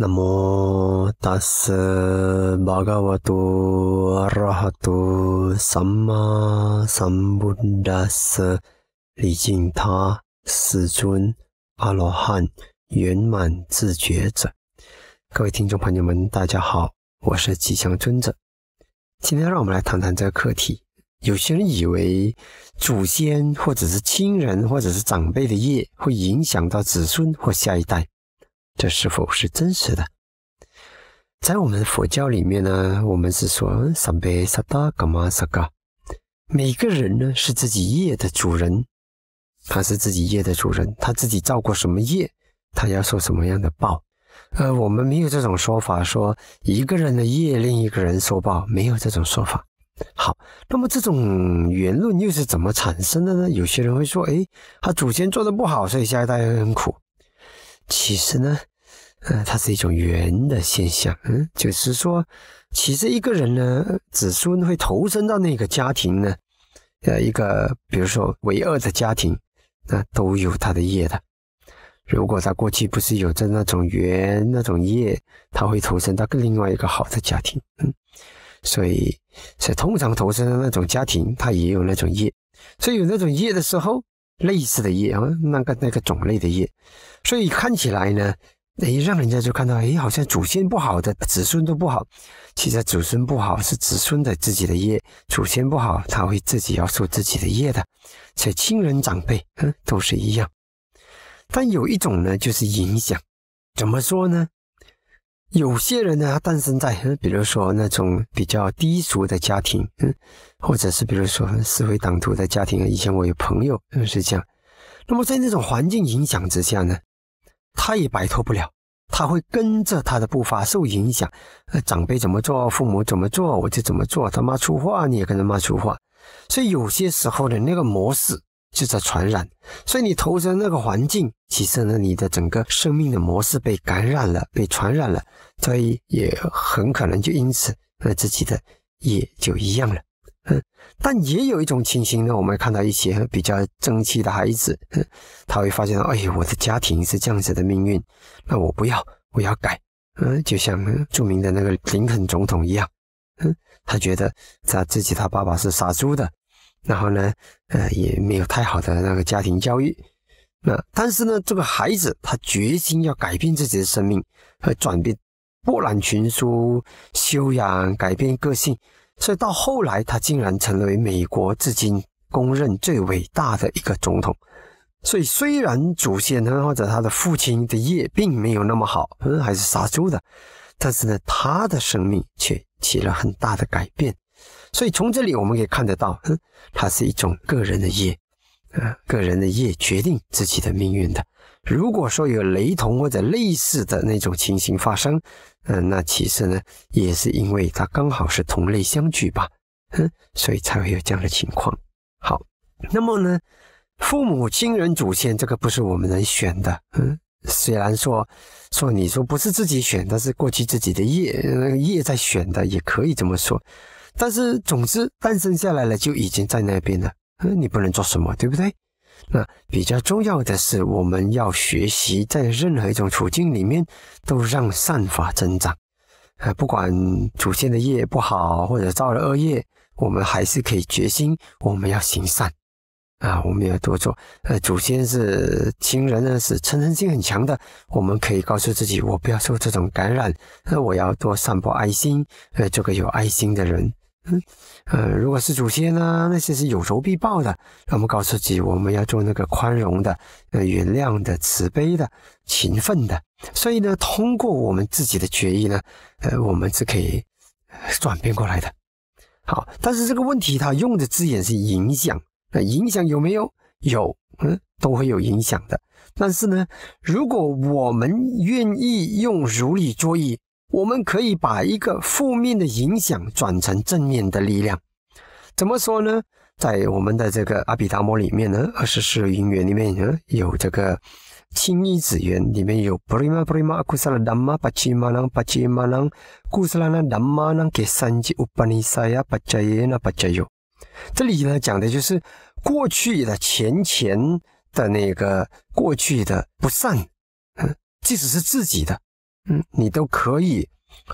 南摩达斯玛嘎瓦多阿罗哈多萨玛萨 b 达斯李敬他世尊阿罗汉圆满自觉者。各位听众朋友们，大家好，我是吉祥尊者。今天让我们来谈谈这个课题。有些人以为祖先或者是亲人或者是长辈的业会影响到子孙或下一代。这是否是真实的？在我们的佛教里面呢，我们是说“三倍萨达伽玛萨伽”，每个人呢是自己业的主人，他是自己业的主人，他自己造过什么业，他要受什么样的报。呃，我们没有这种说法，说一个人的业，另一个人受报，没有这种说法。好，那么这种言论又是怎么产生的呢？有些人会说：“哎，他祖先做的不好，所以下一代会很苦。”其实呢，呃，它是一种缘的现象，嗯，就是说，其实一个人呢，子孙会投身到那个家庭呢，呃，一个比如说为恶的家庭，那都有他的业的。如果他过去不是有着那种缘、那种业，他会投身到另外一个好的家庭，嗯，所以，所以通常投身的那种家庭，他也有那种业，所以有那种业的时候。类似的业啊，那个那个种类的业，所以看起来呢，哎，让人家就看到，哎，好像祖先不好的子孙都不好。其实祖孙不好是子孙的自己的业，祖先不好，他会自己要受自己的业的。且亲人长辈，嗯，都是一样。但有一种呢，就是影响，怎么说呢？有些人呢，他诞生在，比如说那种比较低俗的家庭，嗯，或者是比如说思维党徒的家庭。以前我有朋友就是这样。那么在那种环境影响之下呢，他也摆脱不了，他会跟着他的步伐受影响。长辈怎么做，父母怎么做，我就怎么做。他妈出话你也跟着妈出话，所以有些时候的那个模式。就在传染，所以你投身那个环境，其实呢，你的整个生命的模式被感染了，被传染了，所以也很可能就因此，那自己的也就一样了。嗯，但也有一种情形呢，我们看到一些比较争气的孩子，他会发现，哎，我的家庭是这样子的命运，那我不要，我要改。嗯，就像著名的那个林肯总统一样，嗯，他觉得他自己他爸爸是杀猪的。然后呢，呃，也没有太好的那个家庭教育。那但是呢，这个孩子他决心要改变自己的生命，呃，转变，博览群书，修养，改变个性。所以到后来，他竟然成为美国至今公认最伟大的一个总统。所以虽然祖先或者他的父亲的业并没有那么好，嗯，还是杀猪的，但是呢，他的生命却起了很大的改变。所以从这里我们可以看得到，嗯，它是一种个人的业，嗯，个人的业决定自己的命运的。如果说有雷同或者类似的那种情形发生，嗯，那其实呢也是因为它刚好是同类相聚吧，嗯，所以才会有这样的情况。好，那么呢，父母亲人祖先这个不是我们能选的，嗯，虽然说说你说不是自己选，但是过去自己的业业在选的，也可以这么说。但是，总之，诞生下来了就已经在那边了。那你不能做什么，对不对？那比较重要的是，我们要学习在任何一种处境里面都让善法增长。啊，不管祖先的业不好或者造了恶业，我们还是可以决心我们要行善啊，我们要多做。呃，祖先是亲人呢，是嗔人性很强的，我们可以告诉自己，我不要受这种感染，呃，我要多散播爱心，呃，做个有爱心的人。嗯，呃，如果是祖先呢，那些是有仇必报的。我们告诉自己，我们要做那个宽容的、呃，原谅的、慈悲的、勤奋的。所以呢，通过我们自己的决议呢，呃，我们是可以转变过来的。好，但是这个问题它用的字眼是影响，那影响有没有？有，嗯，都会有影响的。但是呢，如果我们愿意用如理作义，我们可以把一个负面的影响转成正面的力量，怎么说呢？在我们的这个阿比达摩里面呢，二十四因缘里面呢，有这个青衣子缘，里面有布利玛布利玛阿古萨拉南玛八七玛朗八七玛朗古斯拉南玛朗给三吉乌巴尼沙亚八加耶那八加有。这里呢讲的就是过去的前前的那个过去的不善，嗯，即使是自己的。嗯，你都可以，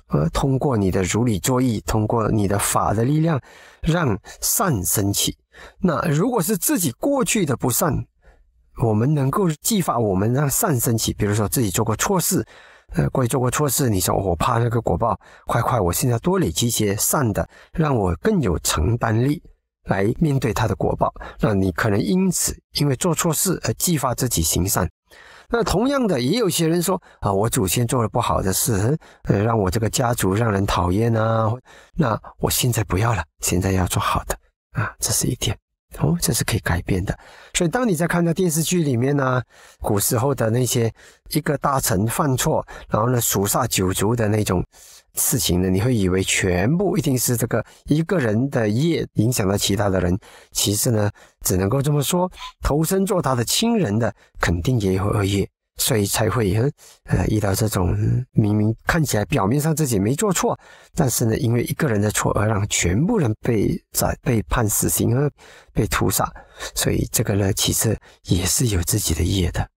呃，通过你的如理作意，通过你的法的力量，让善升起。那如果是自己过去的不善，我们能够激发我们让善升起。比如说自己做过错事，呃，过去做过错事，你说我怕那个果报，快快，我现在多累积些善的，让我更有承担力。来面对他的果报，那你可能因此因为做错事而激发自己行善。那同样的，也有些人说啊，我祖先做了不好的事，呃，让我这个家族让人讨厌啊，那我现在不要了，现在要做好的啊，这是一点。哦，这是可以改变的。所以，当你在看到电视剧里面呢，古时候的那些一个大臣犯错，然后呢，诛杀九族的那种事情呢，你会以为全部一定是这个一个人的业影响到其他的人。其实呢，只能够这么说，投身做他的亲人的，肯定也有恶业。所以才会呃遇到这种明明看起来表面上自己没做错，但是呢，因为一个人的错而让全部人被在被判死刑和被屠杀，所以这个呢其实也是有自己的业的。